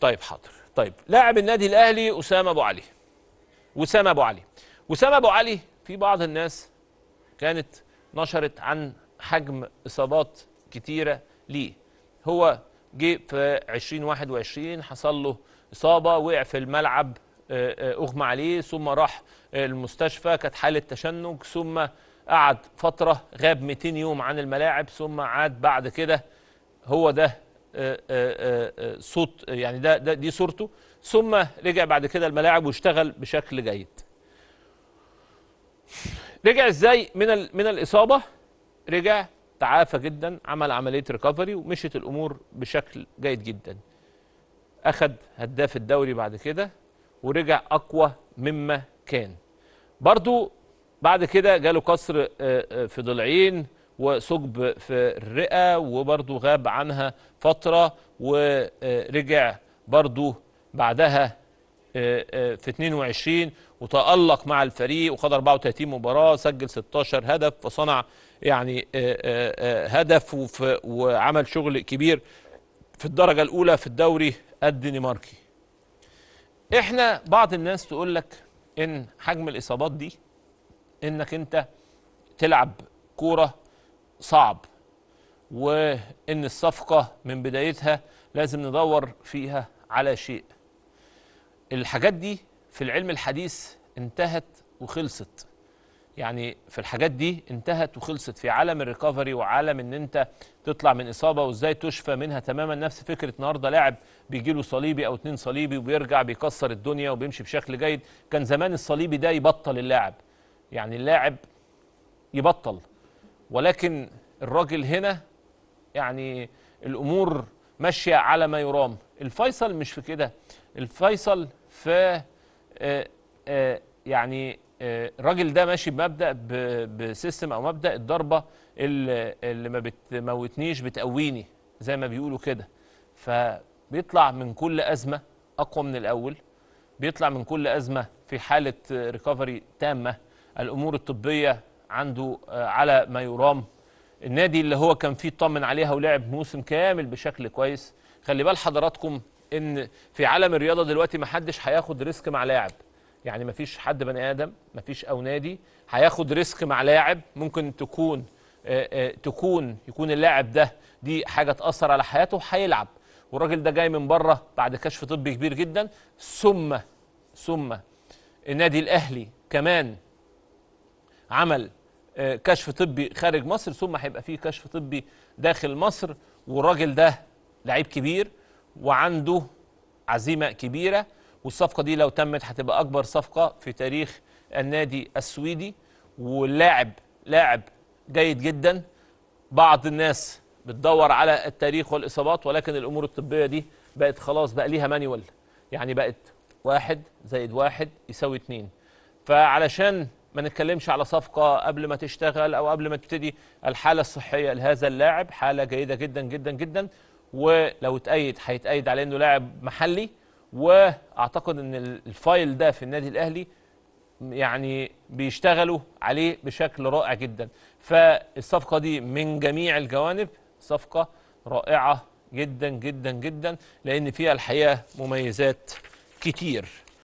طيب حاضر طيب لاعب النادي الاهلي اسامه ابو علي وسام ابو علي وسام ابو علي في بعض الناس كانت نشرت عن حجم اصابات كتيره ليه هو جه في 2021 حصل له اصابه وقع في الملعب آه، آه، اغمى عليه ثم راح المستشفى كانت حاله تشنج ثم قعد فتره غاب 200 يوم عن الملاعب ثم عاد بعد كده هو ده آه، آه، آه، صوت يعني ده, ده دي صورته ثم رجع بعد كده الملاعب واشتغل بشكل جيد رجع ازاي من من الاصابه رجع تعافى جدا عمل عمليه ريكفري ومشيت الامور بشكل جيد جدا اخذ هداف الدوري بعد كده ورجع اقوى مما كان برضو بعد كده جاله كسر في ضلعين وثقب في الرئة وبرضه غاب عنها فترة ورجع برضه بعدها آه، آه، في 22 وتألق مع الفريق وخد 34 مباراة سجل 16 هدف وصنع يعني آه، هدف وعمل شغل كبير في الدرجة الأولى في الدوري الدنماركي احنا بعض الناس تقول لك ان حجم الإصابات دي انك انت تلعب كورة صعب وان الصفقه من بدايتها لازم ندور فيها على شيء الحاجات دي في العلم الحديث انتهت وخلصت يعني في الحاجات دي انتهت وخلصت في عالم الريكفري وعالم ان انت تطلع من اصابه وازاي تشفى منها تماما نفس فكره النهارده لاعب بيجي له صليبي او اتنين صليبي وبيرجع بيكسر الدنيا وبيمشي بشكل جيد كان زمان الصليبي ده يبطل اللاعب يعني اللاعب يبطل ولكن الراجل هنا يعني الامور ماشيه على ما يرام الفيصل مش في كده الفيصل في آه، آه، يعني آه، الراجل ده ماشي بمبدا بسيستم او مبدا الضربه اللي ما بتموتنيش بتقويني زي ما بيقولوا كده فبيطلع من كل ازمه اقوى من الاول بيطلع من كل ازمه في حاله ريكفري تامه الامور الطبيه عنده آه، على ما يرام النادي اللي هو كان فيه طمن عليها ولعب موسم كامل بشكل كويس خلي بال حضراتكم ان في عالم الرياضه دلوقتي ما حدش هياخد ريسك مع لاعب يعني ما فيش حد بني ادم ما فيش او نادي هياخد ريسك مع لاعب ممكن تكون آه، آه، تكون يكون اللاعب ده دي حاجه تاثر على حياته هيلعب والراجل ده جاي من بره بعد كشف طبي كبير جدا ثم ثم النادي الاهلي كمان عمل كشف طبي خارج مصر ثم هيبقى فيه كشف طبي داخل مصر والراجل ده لعيب كبير وعنده عزيمه كبيره والصفقه دي لو تمت هتبقى اكبر صفقه في تاريخ النادي السويدي واللاعب لاعب جيد جدا بعض الناس بتدور على التاريخ والاصابات ولكن الامور الطبيه دي بقت خلاص بقى ليها مانيوال يعني بقت واحد زائد واحد يساوي اتنين فعلشان ما نتكلمش على صفقه قبل ما تشتغل او قبل ما تبتدي الحاله الصحيه لهذا اللاعب حاله جيده جدا جدا جدا ولو اتأيد هيتأيد على انه لاعب محلي واعتقد ان الفايل ده في النادي الاهلي يعني بيشتغلوا عليه بشكل رائع جدا فالصفقه دي من جميع الجوانب صفقه رائعه جدا جدا جدا لان فيها الحقيقه مميزات كتير